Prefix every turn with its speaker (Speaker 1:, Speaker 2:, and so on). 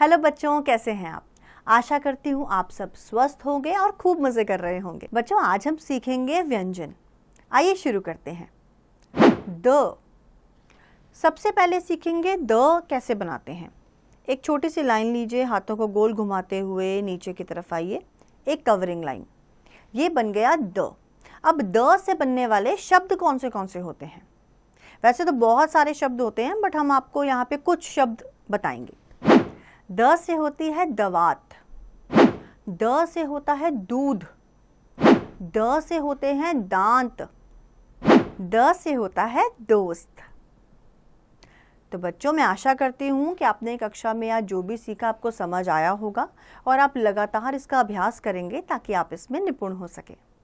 Speaker 1: hello बच्चों कैसे हैं आप आशा करती हूँ आप सब स्वस्थ होंगे और खूब मज़े कर रहे होंगे बच्चों आज हम सीखेंगे व्यंजन आइए शुरू करते हैं द सबसे पहले सीखेंगे द कैसे बनाते हैं एक छोटी सी लाइन लीजिए हाथों को गोल घुमाते हुए नीचे की तरफ आइए एक कवरिंग लाइन ये बन गया द अब द से बनने वाले शब्द कौन से कौन से होते हैं वैसे तो बहुत सारे शब्द होते हैं बट हम आपको यहाँ पे कुछ शब्द बताएंगे द से होती है दवात द से होता है दूध द से होते हैं दांत द से होता है दोस्त तो बच्चों मैं आशा करती हूँ कि आपने कक्षा में आज जो भी सीखा आपको समझ आया होगा और आप लगातार इसका अभ्यास करेंगे ताकि आप इसमें निपुण हो सकें